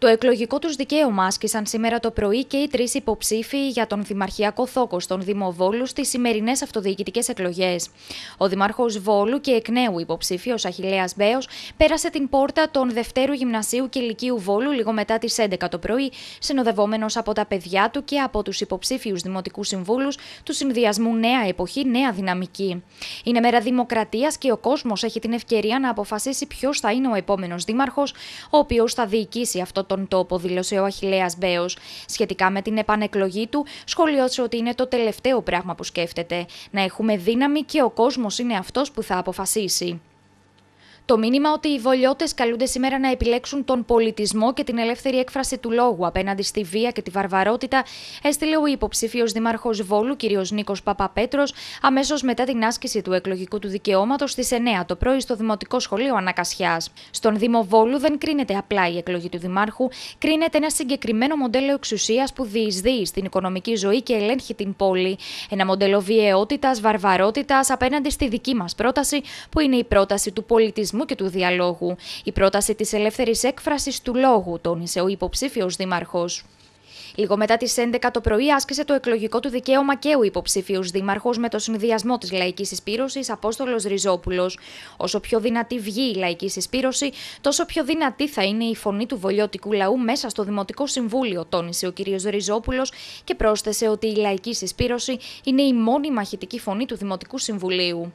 Το εκλογικό τους δικαίωμα άσκησαν σήμερα το πρωί και οι τρεις υποψήφοι για τον Δημαρχιακό Θόκο στον Δήμο Βόλου στις σημερινές αυτοδιοικητικές εκλογές. Ο Δημάρχος Βόλου και εκ νέου υποψήφιος Αχηλέα Μπέος πέρασε την πόρτα των Δευτέρου Γυμνασίου και Λυκείου Βόλου λίγο μετά τις 11 το πρωί, συνοδευόμενος από τα παιδιά του και από τους υποψήφιους Δημοτικού Συμβούλους του Συνδυασμού Νέα Εποχή Νέα Δυναμική. Είναι μέρα δημοκρατίας και ο κόσμος έχει την ευκαιρία να αποφασίσει ποιος θα είναι ο επόμενος Δήμαρχος, ο οποίος θα διοικήσει αυτό τον τόπο, δήλωσε ο Αχηλέα Μπέος. Σχετικά με την επανεκλογή του, σχολιώσε ότι είναι το τελευταίο πράγμα που σκέφτεται. Να έχουμε δύναμη και ο κόσμος είναι αυτός που θα αποφασίσει. Το μήνυμα ότι οι βολιώτες καλούνται σήμερα να επιλέξουν τον πολιτισμό και την ελεύθερη έκφραση του λόγου απέναντι στη βία και τη βαρβαρότητα έστειλε ο υποψήφιος Δήμαρχος Βόλου, κ. Νίκος Παπαπέτρος, αμέσως μετά την άσκηση του εκλογικού του δικαιώματος στις 9 το πρωί στο Δημοτικό Σχολείο Ανακασιάς. Στον Δήμο Βόλου δεν κρίνεται απλά η εκλογή του Δημάρχου, κρίνεται ένα συγκεκριμένο μοντέλο εξουσίας που διεισδύει στην οικονομική ζωή και ελέγχει την πόλη. Ένα μοντέλο βιαιότητας, βαρβαρότητας απέναντι στη δική μας πρόταση, που είναι η πρόταση του πολιτισμού πολιτισμού και του διαλόγου. Η πρόταση της ελεύθερης έκφρασης του λόγου, τόνισε ο υποψήφιος δήμαρχος. Λίγο μετά τις 11 το πρωί άσκησε το εκλογικό του δικαίωμα και ο υποψήφιος δήμαρχος με το συνδυασμό της λαϊκής συσπήρωση Απόστολος Ριζόπουλος. Όσο πιο δυνατή βγει η λαϊκή συσπήρωση, τόσο πιο δυνατή θα είναι η φωνή του βολιώτικου λαού μέσα στο Δημοτικό Συμβούλιο, τόνισε ο κ. Ριζόπουλος και πρόσθεσε ότι η λαϊκή συσπήρωση είναι η μόνη μαχητική φωνή του Δημοτικού Συμβουλίου.